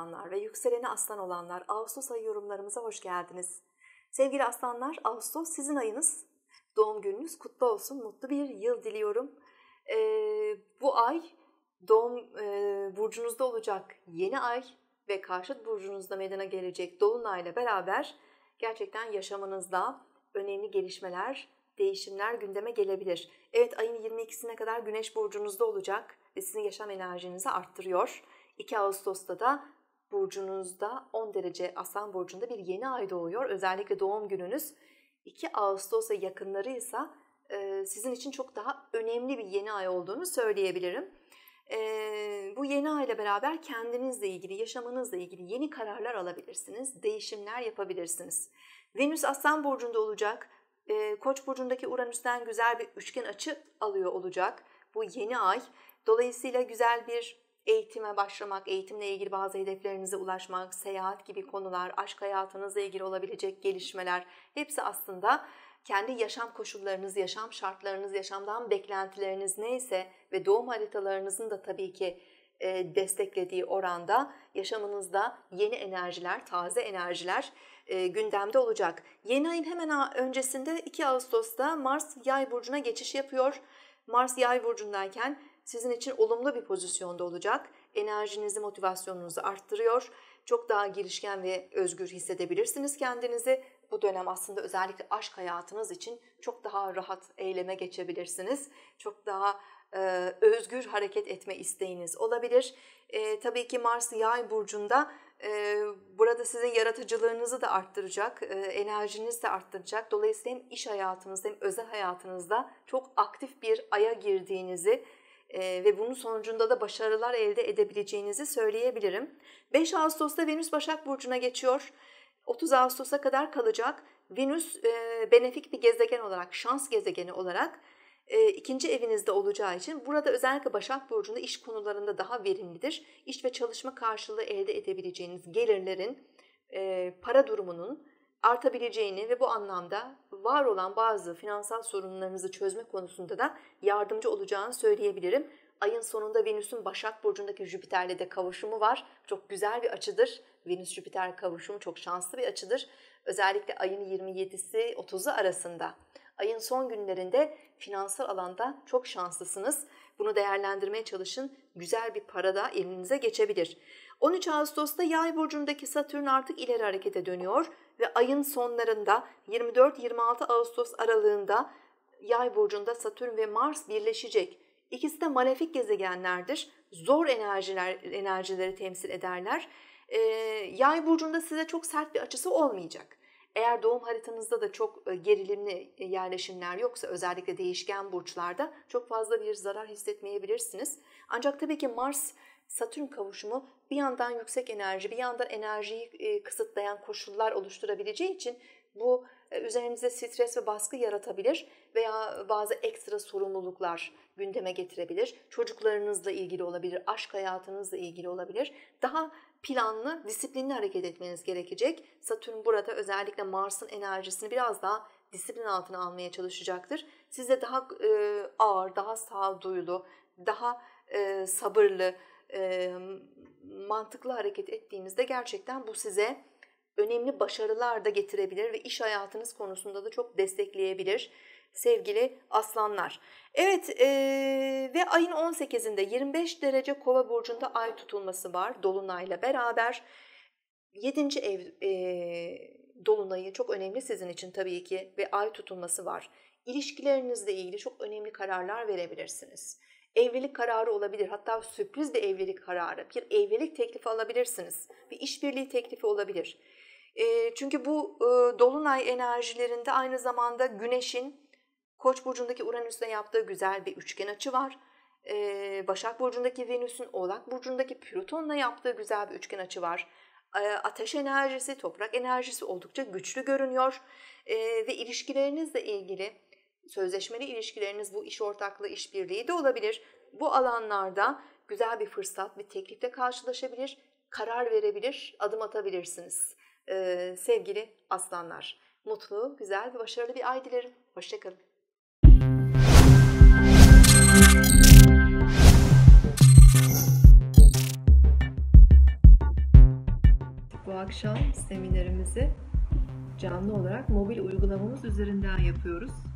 aslanlar ve yükseleni aslan olanlar Ağustos ayı yorumlarımıza hoş geldiniz. Sevgili aslanlar Ağustos sizin ayınız. Doğum gününüz kutlu olsun. Mutlu bir yıl diliyorum. Ee, bu ay doğum e, burcunuzda olacak yeni ay ve karşıt burcunuzda meydana gelecek dolunayla beraber gerçekten yaşamınızda önemli gelişmeler, değişimler gündeme gelebilir. Evet ayın 22'sine kadar güneş burcunuzda olacak ve sizin yaşam enerjinizi arttırıyor. 2 Ağustos'ta da burcunuzda 10 derece Aslan burcunda bir yeni ay doğuyor. Özellikle doğum gününüz 2 Ağustos'a yakınlarıysa e, sizin için çok daha önemli bir yeni ay olduğunu söyleyebilirim. E, bu yeni ay ile beraber kendinizle ilgili, yaşamınızla ilgili yeni kararlar alabilirsiniz, değişimler yapabilirsiniz. Venüs Aslan burcunda olacak. E, Koç burcundaki Uranüs'ten güzel bir üçgen açı alıyor olacak bu yeni ay. Dolayısıyla güzel bir eğitime başlamak, eğitimle ilgili bazı hedeflerinize ulaşmak, seyahat gibi konular, aşk hayatınızla ilgili olabilecek gelişmeler hepsi aslında kendi yaşam koşullarınız, yaşam şartlarınız, yaşamdan beklentileriniz neyse ve doğum haritalarınızın da tabii ki e, desteklediği oranda yaşamınızda yeni enerjiler, taze enerjiler e, gündemde olacak. Yeni ayın hemen öncesinde 2 Ağustos'ta Mars Yay burcuna geçiş yapıyor. Mars yay burcundayken sizin için olumlu bir pozisyonda olacak. Enerjinizi, motivasyonunuzu arttırıyor çok daha girişken ve özgür hissedebilirsiniz kendinizi. Bu dönem aslında özellikle aşk hayatınız için çok daha rahat eyleme geçebilirsiniz. Çok daha e, özgür hareket etme isteğiniz olabilir. E, tabii ki Mars Yay burcunda e, burada sizin yaratıcılığınızı da arttıracak, e, enerjinizi de arttıracak. Dolayısıyla hem iş hayatınızda hem özel hayatınızda çok aktif bir aya girdiğinizi ee, ve bunun sonucunda da başarılar elde edebileceğinizi söyleyebilirim. 5 Ağustos'ta Venüs Başak Burcu'na geçiyor. 30 Ağustos'a kadar kalacak. Venüs e, benefik bir gezegen olarak, şans gezegeni olarak e, ikinci evinizde olacağı için burada özellikle Başak Burcu'nda iş konularında daha verimlidir. İş ve çalışma karşılığı elde edebileceğiniz gelirlerin, e, para durumunun, artabileceğini ve bu anlamda var olan bazı finansal sorunlarınızı çözme konusunda da yardımcı olacağını söyleyebilirim. Ayın sonunda Venüs'ün Başak Burcu'ndaki Jüpiter'le de kavuşumu var. Çok güzel bir açıdır. Venüs-Jüpiter kavuşumu çok şanslı bir açıdır. Özellikle ayın 27'si 30'u arasında. Ayın son günlerinde finansal alanda çok şanslısınız. Bunu değerlendirmeye çalışın. Güzel bir para da elinize geçebilir. 13 Ağustos'ta Yay burcundaki Satürn artık ileri harekete dönüyor ve ayın sonlarında 24-26 Ağustos aralığında Yay burcunda Satürn ve Mars birleşecek. İkisi de malefik gezegenlerdir. Zor enerjiler enerjileri temsil ederler. Ee, yay burcunda size çok sert bir açısı olmayacak. Eğer doğum haritanızda da çok e, gerilimli e, yerleşimler yoksa özellikle değişken burçlarda çok fazla bir zarar hissetmeyebilirsiniz. Ancak tabii ki Mars Satürn kavuşumu bir yandan yüksek enerji, bir yandan enerjiyi e, kısıtlayan koşullar oluşturabileceği için bu üzerimize stres ve baskı yaratabilir veya bazı ekstra sorumluluklar gündeme getirebilir. Çocuklarınızla ilgili olabilir, aşk hayatınızla ilgili olabilir. Daha planlı, disiplinli hareket etmeniz gerekecek. Satürn burada özellikle Mars'ın enerjisini biraz daha disiplin altına almaya çalışacaktır. Size daha e, ağır, daha sağduyulu, daha e, sabırlı, e, mantıklı hareket ettiğinizde gerçekten bu size önemli başarılar da getirebilir ve iş hayatınız konusunda da çok destekleyebilir sevgili aslanlar. Evet ee, ve ayın 18'inde 25 derece kova burcunda ay tutulması var dolunayla beraber. 7. ev e, dolunayı çok önemli sizin için tabii ki ve ay tutulması var. İlişkilerinizle ilgili çok önemli kararlar verebilirsiniz. Evlilik kararı olabilir. Hatta sürpriz bir evlilik kararı. Bir evlilik teklifi alabilirsiniz. Bir işbirliği teklifi olabilir. E, çünkü bu e, dolunay enerjilerinde aynı zamanda Güneş'in Koç burcundaki Uranüs'le yaptığı güzel bir üçgen açı var. E, Başak burcundaki Venüs'ün Oğlak burcundaki Plüton'la yaptığı güzel bir üçgen açı var. E, ateş enerjisi, toprak enerjisi oldukça güçlü görünüyor e, ve ilişkilerinizle ilgili sözleşmeli ilişkileriniz bu iş ortaklığı, işbirliği de olabilir. Bu alanlarda güzel bir fırsat, bir teklifle karşılaşabilir, karar verebilir, adım atabilirsiniz sevgili aslanlar mutlu, güzel ve başarılı bir ay dilerim. Hoşçakalın. Bu akşam seminerimizi canlı olarak mobil uygulamamız üzerinden yapıyoruz.